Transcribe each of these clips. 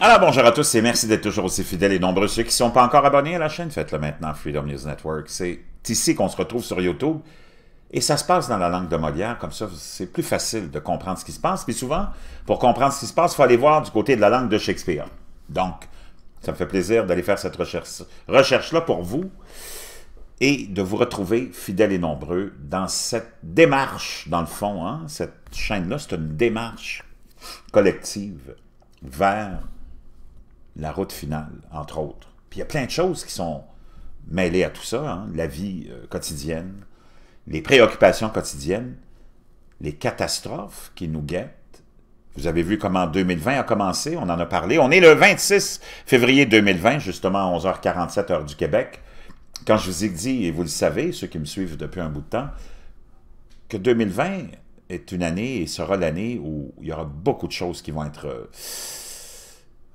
Alors bonjour à tous et merci d'être toujours aussi fidèles et nombreux. Ceux qui ne sont pas encore abonnés à la chaîne, faites-le maintenant, Freedom News Network. C'est ici qu'on se retrouve sur YouTube et ça se passe dans la langue de Molière, comme ça c'est plus facile de comprendre ce qui se passe. Puis souvent, pour comprendre ce qui se passe, il faut aller voir du côté de la langue de Shakespeare. Donc, ça me fait plaisir d'aller faire cette recherche-là pour vous et de vous retrouver fidèles et nombreux dans cette démarche, dans le fond, hein. cette chaîne-là, c'est une démarche collective vers la route finale, entre autres. Puis il y a plein de choses qui sont mêlées à tout ça, hein. la vie euh, quotidienne, les préoccupations quotidiennes, les catastrophes qui nous guettent, vous avez vu comment 2020 a commencé, on en a parlé. On est le 26 février 2020, justement à 11h47 heure du Québec quand je vous ai dit, et vous le savez, ceux qui me suivent depuis un bout de temps, que 2020 est une année et sera l'année où il y aura beaucoup de choses qui vont être euh,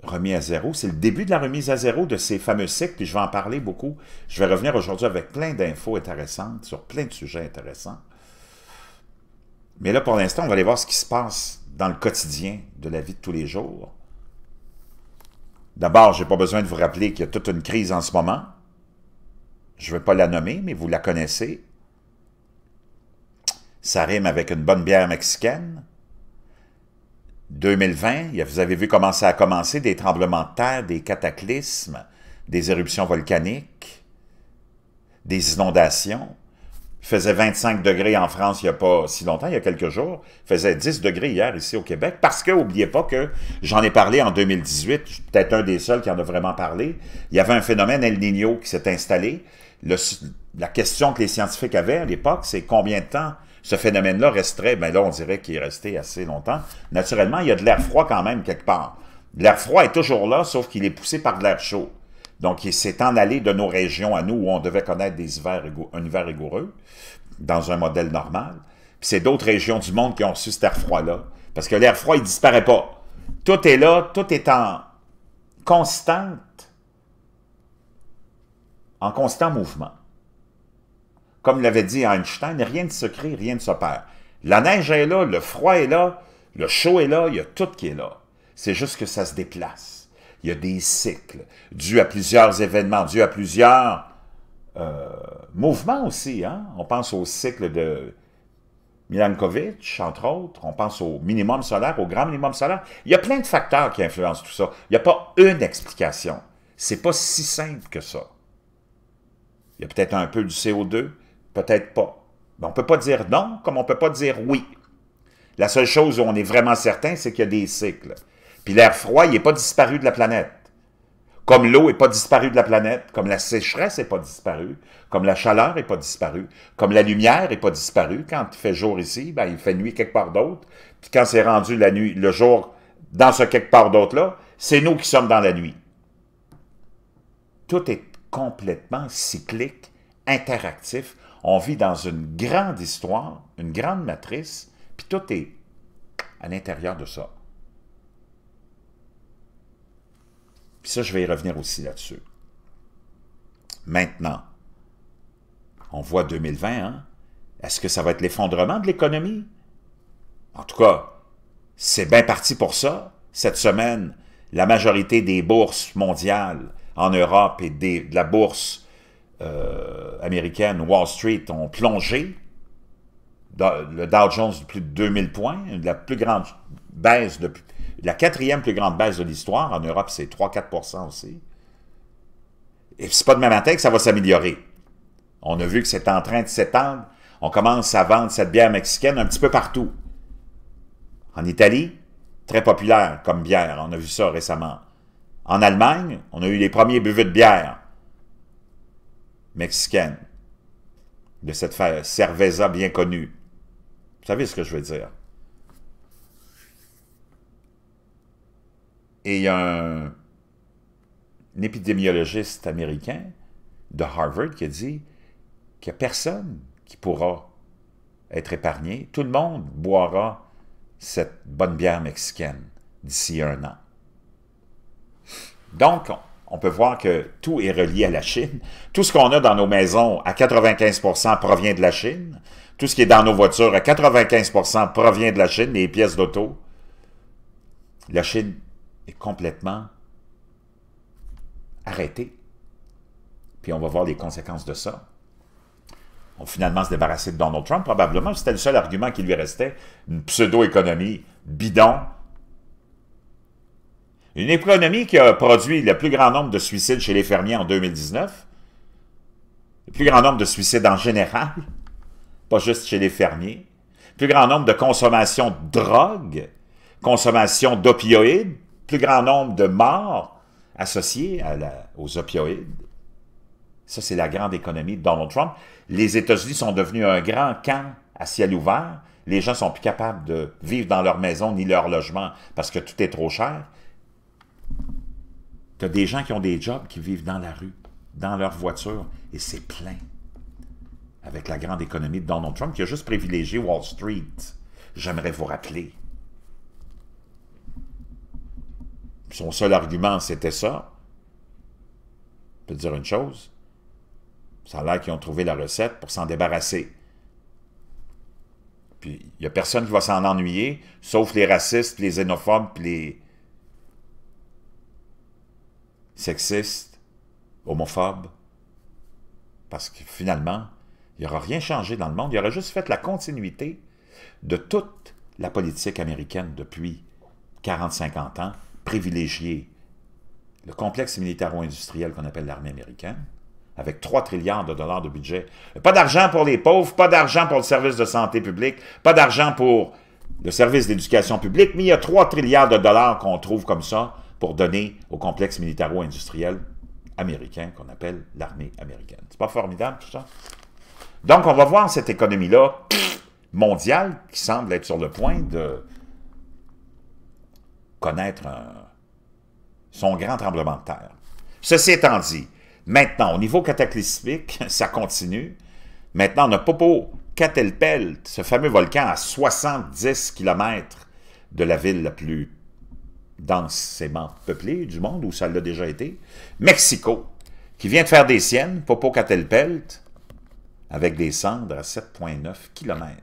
remises à zéro. C'est le début de la remise à zéro de ces fameux cycles, puis je vais en parler beaucoup. Je vais revenir aujourd'hui avec plein d'infos intéressantes sur plein de sujets intéressants. Mais là, pour l'instant, on va aller voir ce qui se passe dans le quotidien de la vie de tous les jours. D'abord, je n'ai pas besoin de vous rappeler qu'il y a toute une crise en ce moment je ne vais pas la nommer, mais vous la connaissez. Ça rime avec une bonne bière mexicaine. 2020, vous avez vu comment ça a commencé, des tremblements de terre, des cataclysmes, des éruptions volcaniques, des inondations. Il faisait 25 degrés en France il n'y a pas si longtemps, il y a quelques jours. faisait 10 degrés hier ici au Québec. Parce que, n'oubliez pas que j'en ai parlé en 2018, je suis peut-être un des seuls qui en a vraiment parlé. Il y avait un phénomène El Niño qui s'est installé la question que les scientifiques avaient à l'époque, c'est combien de temps ce phénomène-là resterait. Bien là, on dirait qu'il est resté assez longtemps. Naturellement, il y a de l'air froid quand même quelque part. L'air froid est toujours là, sauf qu'il est poussé par de l'air chaud. Donc, il s'est en allé de nos régions à nous où on devait connaître des hivers, un hiver rigoureux dans un modèle normal. Puis c'est d'autres régions du monde qui ont reçu cet air froid-là. Parce que l'air froid, il disparaît pas. Tout est là, tout est en constante en constant mouvement. Comme l'avait dit Einstein, rien ne se crée, rien ne se perd. La neige est là, le froid est là, le chaud est là, il y a tout qui est là. C'est juste que ça se déplace. Il y a des cycles, dû à plusieurs événements, dû à plusieurs euh, mouvements aussi. Hein. On pense au cycle de Milankovitch, entre autres. On pense au minimum solaire, au grand minimum solaire. Il y a plein de facteurs qui influencent tout ça. Il n'y a pas une explication. C'est pas si simple que ça. Il y a peut-être un peu du CO2, peut-être pas. Mais on ne peut pas dire non comme on ne peut pas dire oui. La seule chose où on est vraiment certain, c'est qu'il y a des cycles. Puis l'air froid, il n'est pas disparu de la planète. Comme l'eau n'est pas disparue de la planète, comme la sécheresse n'est pas disparue, comme la chaleur n'est pas disparue, comme la lumière n'est pas disparue. Quand il fait jour ici, ben, il fait nuit quelque part d'autre. Puis quand c'est rendu la nuit, le jour dans ce quelque part d'autre-là, c'est nous qui sommes dans la nuit. Tout est complètement cyclique, interactif. On vit dans une grande histoire, une grande matrice, puis tout est à l'intérieur de ça. Puis ça, je vais y revenir aussi là-dessus. Maintenant, on voit 2020, hein? Est-ce que ça va être l'effondrement de l'économie? En tout cas, c'est bien parti pour ça. Cette semaine, la majorité des bourses mondiales en Europe et de la bourse euh, américaine, Wall Street, ont plongé. Le Dow Jones, plus de 2000 points, la plus grande baisse, de, la quatrième plus grande baisse de l'histoire. En Europe, c'est 3-4 aussi. Et c'est pas demain matin que ça va s'améliorer. On a vu que c'est en train de s'étendre. On commence à vendre cette bière mexicaine un petit peu partout. En Italie, très populaire comme bière. On a vu ça récemment. En Allemagne, on a eu les premiers buvets de bière mexicaine, de cette cerveza bien connue. Vous savez ce que je veux dire. Et il y a un, épidémiologiste américain de Harvard qui a dit qu'il n'y a personne qui pourra être épargné. Tout le monde boira cette bonne bière mexicaine d'ici un an. Donc, on peut voir que tout est relié à la Chine. Tout ce qu'on a dans nos maisons, à 95% provient de la Chine. Tout ce qui est dans nos voitures, à 95% provient de la Chine, les pièces d'auto. La Chine est complètement arrêtée. Puis on va voir les conséquences de ça. On va finalement se débarrasser de Donald Trump, probablement. C'était le seul argument qui lui restait. Une pseudo-économie bidon une économie qui a produit le plus grand nombre de suicides chez les fermiers en 2019, le plus grand nombre de suicides en général, pas juste chez les fermiers, plus grand nombre de consommations de drogue, consommation d'opioïdes, plus grand nombre de morts associées aux opioïdes. Ça, c'est la grande économie de Donald Trump. Les États-Unis sont devenus un grand camp à ciel ouvert. Les gens sont plus capables de vivre dans leur maison ni leur logement parce que tout est trop cher. Tu as des gens qui ont des jobs qui vivent dans la rue, dans leur voiture, et c'est plein. Avec la grande économie de Donald Trump qui a juste privilégié Wall Street. J'aimerais vous rappeler. Son seul argument, c'était ça. Je peux dire une chose. Ça a l'air qu'ils ont trouvé la recette pour s'en débarrasser. Puis, il n'y a personne qui va s'en ennuyer, sauf les racistes, les xénophobes, les sexiste, homophobe, parce que finalement, il n'y aura rien changé dans le monde, il y aura juste fait la continuité de toute la politique américaine depuis 40-50 ans, privilégier le complexe militaro-industriel qu'on appelle l'armée américaine, avec 3 trilliards de dollars de budget. Pas d'argent pour les pauvres, pas d'argent pour le service de santé publique, pas d'argent pour le service d'éducation publique, mais il y a 3 trilliards de dollars qu'on trouve comme ça pour donner au complexe militaro-industriel américain qu'on appelle l'armée américaine. C'est pas formidable tout ça? Donc on va voir cette économie-là mondiale qui semble être sur le point de connaître son grand tremblement de terre. Ceci étant dit, maintenant, au niveau cataclysmique, ça continue. Maintenant, on a Popo Catelpelt, ce fameux volcan à 70 km de la ville la plus densément peuplé du monde, où ça l'a déjà été, Mexico, qui vient de faire des siennes, Popocatelpelt, avec des cendres à 7,9 km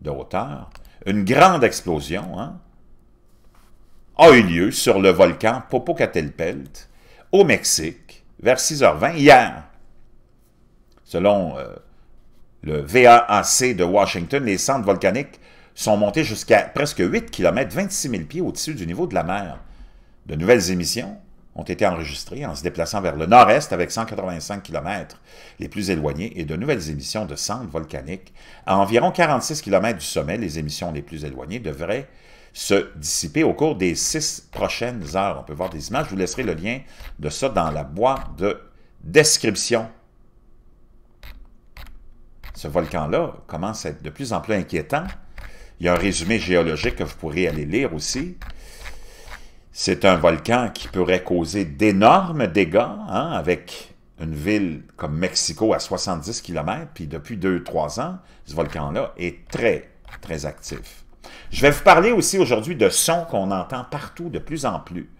de hauteur. Une grande explosion hein, a eu lieu sur le volcan Popocatelpelt, au Mexique, vers 6h20 hier. Selon euh, le VAAC de Washington, les cendres volcaniques sont montés jusqu'à presque 8 km, 26 000 pieds au-dessus du niveau de la mer. De nouvelles émissions ont été enregistrées en se déplaçant vers le nord-est avec 185 km les plus éloignés et de nouvelles émissions de cendres volcaniques. À environ 46 km du sommet, les émissions les plus éloignées devraient se dissiper au cours des six prochaines heures. On peut voir des images. Je vous laisserai le lien de ça dans la boîte de description. Ce volcan-là commence à être de plus en plus inquiétant il y a un résumé géologique que vous pourrez aller lire aussi. C'est un volcan qui pourrait causer d'énormes dégâts, hein, avec une ville comme Mexico à 70 km, puis depuis 2-3 ans, ce volcan-là est très, très actif. Je vais vous parler aussi aujourd'hui de sons qu'on entend partout de plus en plus.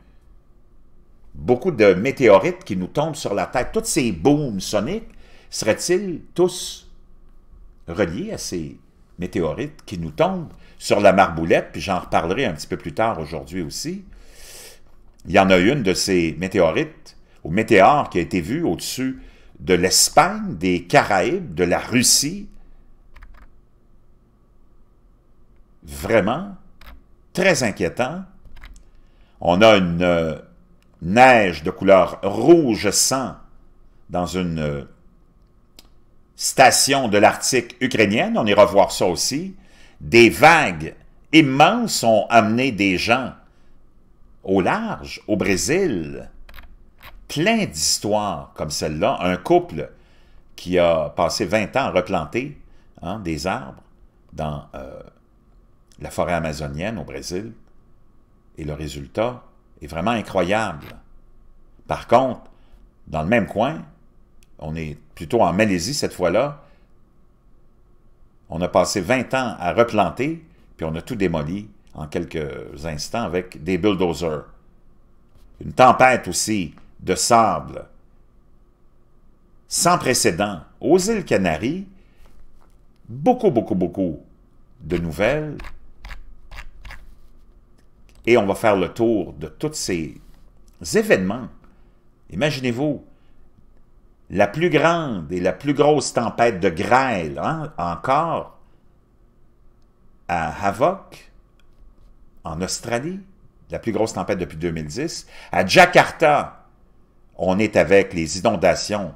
Beaucoup de météorites qui nous tombent sur la tête, tous ces booms soniques, seraient-ils tous reliés à ces météorite qui nous tombe sur la marboulette, puis j'en reparlerai un petit peu plus tard aujourd'hui aussi. Il y en a une de ces météorites, ou météores, qui a été vue au-dessus de l'Espagne, des Caraïbes, de la Russie. Vraiment très inquiétant. On a une euh, neige de couleur rouge sang dans une euh, Station de l'Arctique ukrainienne, on ira voir ça aussi, des vagues immenses ont amené des gens au large, au Brésil. Plein d'histoires comme celle-là. Un couple qui a passé 20 ans à replanter hein, des arbres dans euh, la forêt amazonienne au Brésil. Et le résultat est vraiment incroyable. Par contre, dans le même coin, on est plutôt en Malaisie cette fois-là. On a passé 20 ans à replanter, puis on a tout démoli en quelques instants avec des bulldozers. Une tempête aussi de sable sans précédent aux îles Canaries. Beaucoup, beaucoup, beaucoup de nouvelles. Et on va faire le tour de tous ces événements. Imaginez-vous, la plus grande et la plus grosse tempête de grêle hein, encore à Havoc, en Australie, la plus grosse tempête depuis 2010. À Jakarta, on est avec les inondations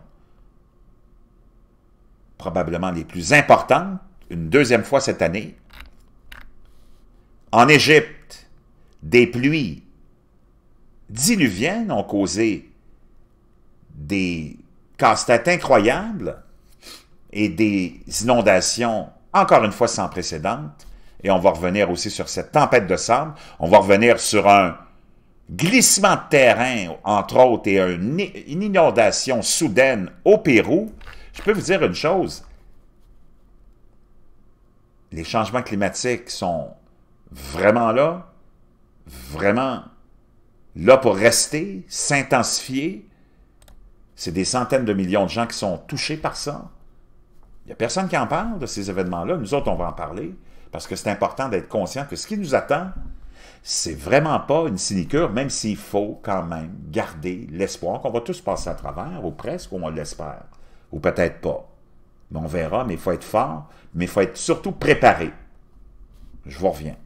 probablement les plus importantes, une deuxième fois cette année. En Égypte, des pluies diluviennes ont causé des quand c'était incroyable et des inondations, encore une fois, sans précédent, et on va revenir aussi sur cette tempête de sable, on va revenir sur un glissement de terrain, entre autres, et une, une inondation soudaine au Pérou, je peux vous dire une chose, les changements climatiques sont vraiment là, vraiment là pour rester, s'intensifier, c'est des centaines de millions de gens qui sont touchés par ça. Il n'y a personne qui en parle de ces événements-là. Nous autres, on va en parler parce que c'est important d'être conscient que ce qui nous attend, c'est vraiment pas une sinicure, même s'il faut quand même garder l'espoir qu'on va tous passer à travers, ou presque, ou on l'espère, ou peut-être pas. Mais on verra, mais il faut être fort, mais il faut être surtout préparé. Je vous reviens.